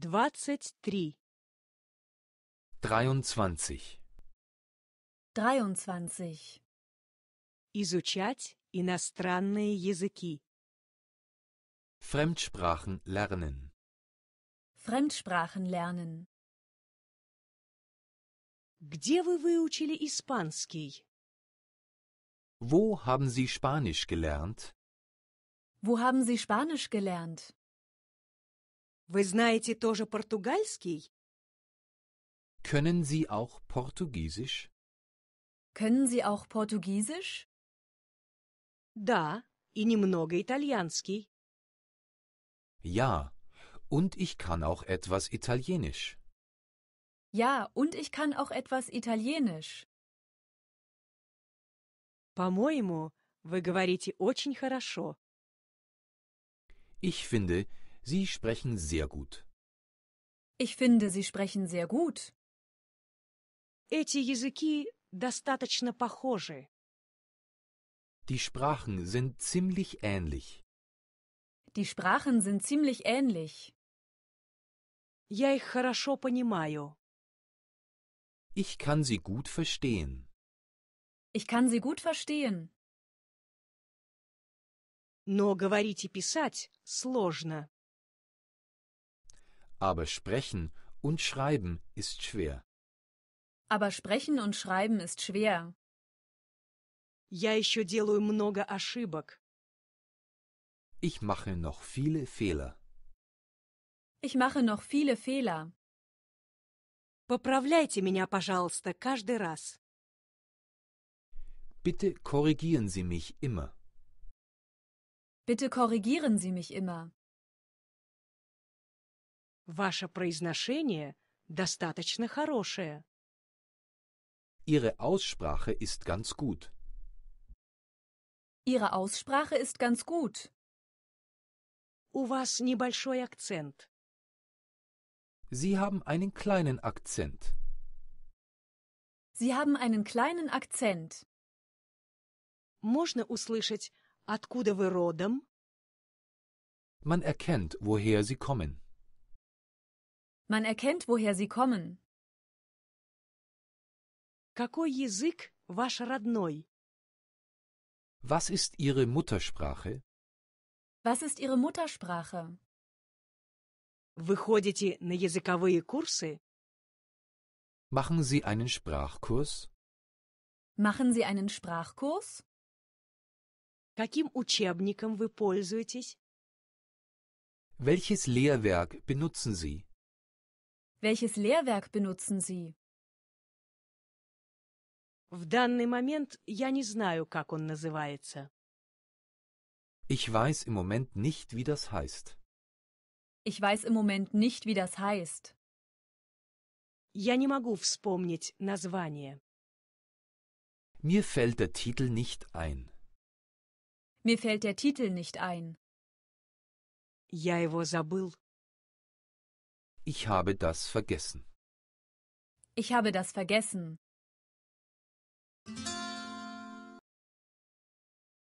23 23 23 Изучать иностранные языки Fremdsprachen lernen Fremdsprachen lernen Где вы выучили испанский? Wo haben Sie Spanisch gelernt? Wo haben Sie Spanisch gelernt? Вы знаете тоже португальский? Können Sie auch Portugiesisch? Können Sie auch Portugiesisch? Да, и немного итальянский. Ja, und ich kann auch etwas Italienisch. Ja, und ich kann auch etwas Italienisch. По-моему, вы говорите очень хорошо. Ich finde, Sie sprechen sehr gut. Ich finde, Sie sprechen sehr gut. Эти языки достаточно похожи. Die Sprachen sind ziemlich ähnlich. Die Sprachen sind ziemlich ähnlich. Я их хорошо понимаю. Ich kann sie gut verstehen. Ich kann sie gut verstehen. Но говорить и писать сложно. Aber sprechen und schreiben ist schwer. Aber sprechen und schreiben ist schwer. Я еще делаю много ошибок. Ich mache noch viele Fehler. Ich mache noch viele Fehler. Поправляйте меня, пожалуйста, каждый раз. Bitte korrigieren Sie mich immer. Bitte korrigieren Sie mich immer. Ваше произношение достаточно хорошее. Ihre Aussprache ist ganz gut. Ihre Aussprache ist ganz gut. У вас небольшой акцент. Sie haben einen kleinen Akzent. Sie haben einen kleinen Akzent. Можно услышать, откуда вы родом? Man erkennt, woher Sie kommen. Man erkennt, woher sie kommen. Какой язык ваш родной? Was ist Ihre Muttersprache? Was ist Ihre Muttersprache? Вы ходите на языковые курсы? Machen Sie einen Sprachkurs? Machen Sie einen Sprachkurs? Каким учебником вы пользуетесь? Welches Lehrwerk benutzen Sie? Welches Lehrwerk benutzen Sie? В данный момент я не знаю, как он называется. Ich weiß im Moment nicht, wie das heißt. Ich weiß im Moment nicht, wie das heißt. Я не могу вспомнить название. Mir fällt der Titel nicht ein. Mir fällt der Titel nicht ein. Я его забыл. Ich habe das vergessen. Ich habe das vergessen.